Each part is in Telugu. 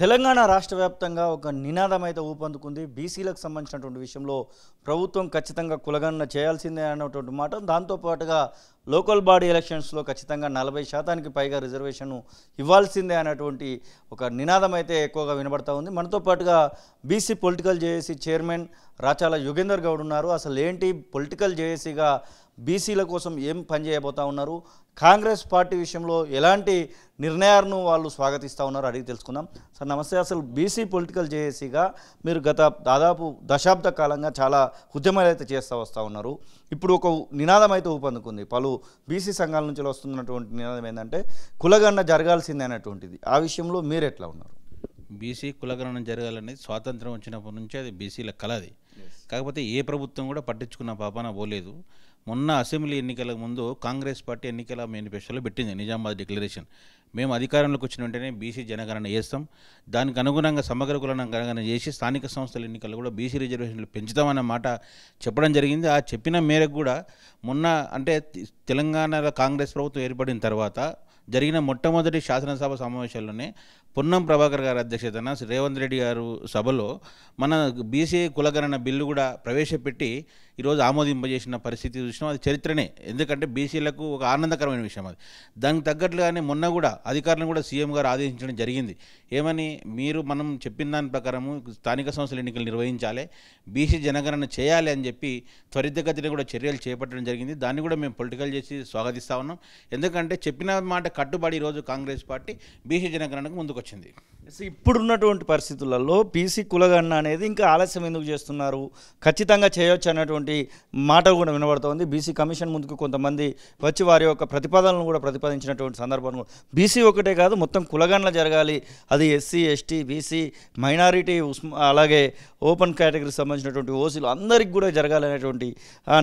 తెలంగాణ రాష్ట్ర వ్యాప్తంగా ఒక నినాదం అయితే ఊపందుకుంది బీసీలకు సంబంధించినటువంటి విషయంలో ప్రభుత్వం ఖచ్చితంగా కులగణన చేయాల్సిందే అన్నటువంటి మాట దాంతోపాటుగా లోకల్ బాడీ ఎలక్షన్స్లో ఖచ్చితంగా నలభై శాతానికి పైగా రిజర్వేషన్ ఇవ్వాల్సిందే అనేటువంటి ఒక నినాదం అయితే ఎక్కువగా వినబడతా ఉంది మనతో పాటుగా BC political JAC chairman Rachala Yugender Goud ఉన్నారు అసలు ఏంటి పొలిటికల్ జేఏసీగా బీసీల కోసం ఏం పనిచేయబోతా ఉన్నారు కాంగ్రెస్ పార్టీ విషయంలో ఎలాంటి నిర్ణయాలను వాళ్ళు స్వాగతిస్తూ ఉన్నారో అడిగి తెలుసుకుందాం సార్ నమస్తే అసలు బీసీ పొలిటికల్ జేఏసీగా మీరు గత దాదాపు దశాబ్ద కాలంగా చాలా ఉద్యమాలు అయితే చేస్తూ వస్తూ ఉన్నారు ఇప్పుడు ఒక నినాదం అయితే ఊపందుకుంది పలు బీసీ సంఘాల నుంచి వస్తున్నటువంటి నినాదం ఏంటంటే కులగణ జరగాల్సిందే అనేటువంటిది ఆ విషయంలో మీరు ఎట్లా ఉన్నారు బీసీ కులగణన జరగాలనేది స్వాతంత్రం వచ్చినప్పటి నుంచి అది బీసీల కలది కాకపోతే ఏ ప్రభుత్వం కూడా పట్టించుకున్న పాపాన పోలేదు మొన్న అసెంబ్లీ ఎన్నికల ముందు కాంగ్రెస్ పార్టీ ఎన్నికల మేనిఫెస్టోలో పెట్టింది నిజామాబాద్ డిక్లరేషన్ మేము అధికారంలోకి వచ్చిన వెంటనే బీసీ జనగణన చేస్తాం దానికి అనుగుణంగా సమగ్ర కులన గణన చేసి స్థానిక సంస్థల ఎన్నికల్లో కూడా బీసీ రిజర్వేషన్లు పెంచుతామన్న మాట చెప్పడం జరిగింది ఆ చెప్పిన మేరకు కూడా మొన్న అంటే తెలంగాణలో కాంగ్రెస్ ప్రభుత్వం ఏర్పడిన తర్వాత జరిగిన మొట్టమొదటి శాసనసభ సమావేశాల్లోనే పొన్నం ప్రభాకర్ గారి అధ్యక్షతన శ్రీ రేవంత్ రెడ్డి గారు సభలో మన బీసీ కులగణన బిల్లు కూడా ప్రవేశపెట్టి ఈరోజు ఆమోదింపజేసిన పరిస్థితి చూసినాం అది చరిత్రనే ఎందుకంటే బీసీలకు ఒక ఆనందకరమైన విషయం అది దానికి తగ్గట్లుగానే మొన్న కూడా అధికారులను కూడా సీఎం గారు ఆదేశించడం జరిగింది ఏమని మీరు మనం చెప్పిన దాని ప్రకారము స్థానిక సంస్థల ఎన్నికలు నిర్వహించాలి బీసీ జనగణన చేయాలి అని చెప్పి త్వరితగతిన కూడా చర్యలు చేపట్టడం జరిగింది దాన్ని కూడా మేము పొలిటికల్ చేసి స్వాగతిస్తా ఉన్నాం ఎందుకంటే చెప్పిన మాట కట్టుబడి ఈరోజు కాంగ్రెస్ పార్టీ బీసీ జనగణనకు ముందుకొచ్చింది ఇప్పుడున్నటువంటి పరిస్థితులలో పీసీ కులగన్న అనేది ఇంకా ఆలస్యం ఎందుకు చేస్తున్నారు ఖచ్చితంగా చేయవచ్చు అనేటువంటి మాట కూడా వినబడుతోంది బీసీ కమిషన్ ముందుకు కొంతమంది వచ్చి వారి యొక్క ప్రతిపాదనలను కూడా ప్రతిపాదించినటువంటి సందర్భం బీసీ ఒకటే కాదు మొత్తం కులగన్న జరగాలి అది ఎస్సీ ఎస్టీ బీసీ మైనారిటీ అలాగే ఓపెన్ కేటగిరీకి సంబంధించినటువంటి ఓసీలు అందరికి కూడా జరగాలనేటువంటి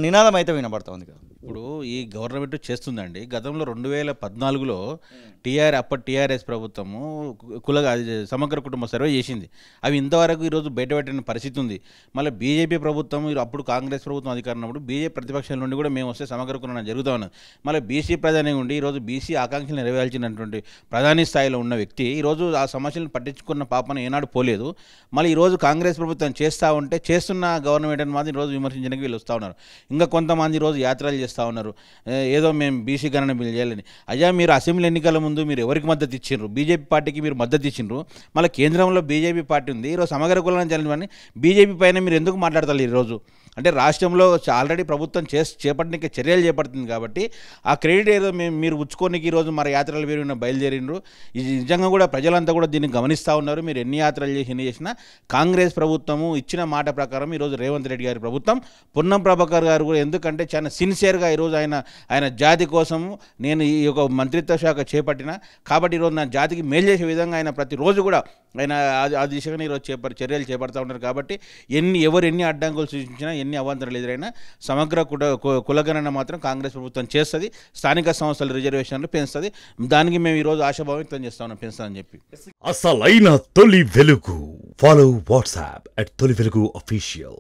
నినాదం అయితే వినబడుతుంది కదా ఇప్పుడు ఈ గవర్నమెంట్ చేస్తుందండి గతంలో రెండు వేల పద్నాలుగులో టీఆర్ అప్పటి టీఆర్ఎస్ ప్రభుత్వము కులగా సమగ్ర కుటుంబ సర్వే చేసింది అవి ఇంతవరకు ఈరోజు బయటపెట్టిన పరిస్థితి ఉంది మళ్ళీ బీజేపీ ప్రభుత్వం అప్పుడు కాంగ్రెస్ ప్రభుత్వం అధికారం ఉన్నప్పుడు బీజేపీ ప్రతిపక్షం నుండి కూడా మేము వస్తే సమగ్ర కుటుంబం జరుగుతా ఉన్నది మళ్ళీ బీసీ ప్రధాని ఉండి ఈరోజు బీసీ ఆకాంక్షలు నెరవేర్చినటువంటి ప్రధాని స్థాయిలో ఉన్న వ్యక్తి ఈరోజు ఆ సమస్యలను పట్టించుకున్న పాపన ఏనాడు పోలేదు మళ్ళీ ఈరోజు కాంగ్రెస్ ప్రభుత్వం ప్రభుత్వం చేస్తూ ఉంటే చేస్తున్న గవర్నమెంట్ అని మాత్రం ఈరోజు విమర్శించడానికి వీళ్ళు వస్తూ ఉన్నారు ఇంకా కొంతమంది రోజు యాత్రలు చేస్తూ ఉన్నారు ఏదో మేము బీసీ గణన బిల్లు చేయాలని అయ్యా మీరు అసెంబ్లీ ఎన్నికల ముందు మీరు ఎవరికి మద్దతు ఇచ్చిండ్రు బీజేపీ పార్టీకి మీరు మద్దతు ఇచ్చిండ్రు మళ్ళీ కేంద్రంలో బీజేపీ పార్టీ ఉంది ఈరోజు సమగ్ర కులాన్ని చల్లమని బీజేపీ పైన మీరు ఎందుకు మాట్లాడతారు ఈరోజు అంటే రాష్ట్రంలో ఆల్రెడీ ప్రభుత్వం చేసి చేపట్టడానికి చర్యలు చేపడుతుంది కాబట్టి ఆ క్రెడిట్ ఏదో మేము మీరు ఉంచుకోనికి ఈరోజు మరి యాత్రలు మీరు బయలుదేరినారు ఇది నిజంగా కూడా ప్రజలంతా కూడా దీన్ని గమనిస్తూ ఉన్నారు మీరు ఎన్ని యాత్రలు చేసి ఎన్ని చేసినా కాంగ్రెస్ ప్రభుత్వము ఇచ్చిన మాట ప్రకారం ఈరోజు రేవంత్ రెడ్డి గారి ప్రభుత్వం పున్నం ప్రభాకర్ గారు కూడా ఎందుకంటే చాలా సిన్సియర్గా ఈరోజు ఆయన ఆయన జాతి కోసము నేను ఈ యొక్క మంత్రిత్వ శాఖ చేపట్టిన కాబట్టి ఈరోజు నా జాతికి మేలు చేసే విధంగా ఆయన ప్రతిరోజు కూడా ఆయన ఆ దిశగా ఈరోజు చేప చర్యలు చేపడతా ఉన్నారు కాబట్టి ఎన్ని ఎవరు ఎన్ని అడ్డంకులు సృష్టించినా ఎన్ని అవాంతరాలు ఎదురైనా సమగ్ర కుట కులగణన మాత్రం కాంగ్రెస్ ప్రభుత్వం చేస్తుంది స్థానిక సంస్థల రిజర్వేషన్లు పెంచుతుంది దానికి మేము ఈరోజు ఆశాభావం వ్యక్తం చేస్తా ఉన్నాం పెంచుతామని చెప్పి అసలైన తొలి వెలుగు ఫాలో వాట్సాప్ అట్ తొలి వెలుగు అఫీషియల్